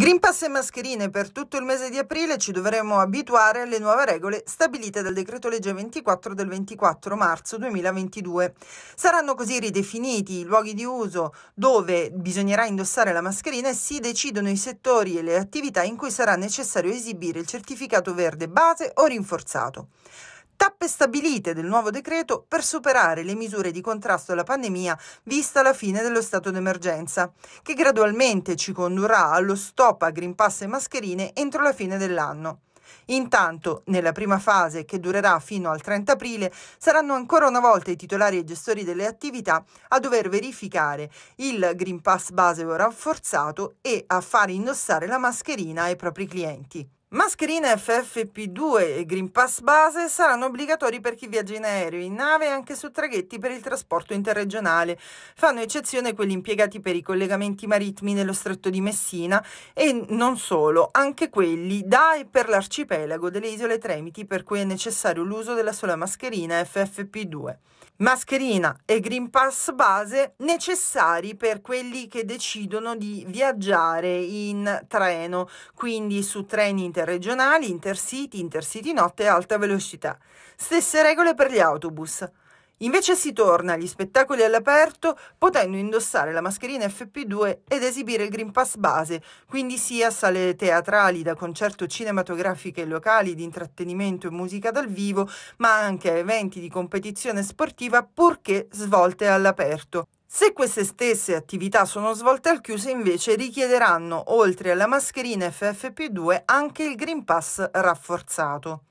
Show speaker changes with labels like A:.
A: Green Pass e mascherine per tutto il mese di aprile ci dovremo abituare alle nuove regole stabilite dal decreto legge 24 del 24 marzo 2022. Saranno così ridefiniti i luoghi di uso dove bisognerà indossare la mascherina e si decidono i settori e le attività in cui sarà necessario esibire il certificato verde base o rinforzato tappe stabilite del nuovo decreto per superare le misure di contrasto alla pandemia vista la fine dello stato d'emergenza, che gradualmente ci condurrà allo stop a Green Pass e mascherine entro la fine dell'anno. Intanto, nella prima fase, che durerà fino al 30 aprile, saranno ancora una volta i titolari e gestori delle attività a dover verificare il Green Pass base o rafforzato e a far indossare la mascherina ai propri clienti. Mascherine FFP2 e Green Pass base saranno obbligatori per chi viaggia in aereo, in nave e anche su traghetti per il trasporto interregionale. Fanno eccezione quelli impiegati per i collegamenti marittimi nello stretto di Messina e non solo, anche quelli da e per l'arcipelago delle isole Tremiti per cui è necessario l'uso della sola mascherina FFP2. Mascherina e Green Pass base necessari per quelli che decidono di viaggiare in treno, quindi su treni interregionali interregionali, intercity, intercity notte e alta velocità. Stesse regole per gli autobus. Invece si torna agli spettacoli all'aperto potendo indossare la mascherina FP2 ed esibire il Green Pass base, quindi sia sale teatrali da concerto cinematografiche locali di intrattenimento e musica dal vivo, ma anche eventi di competizione sportiva purché svolte all'aperto. Se queste stesse attività sono svolte al chiuso invece richiederanno, oltre alla mascherina FFP2, anche il Green Pass rafforzato.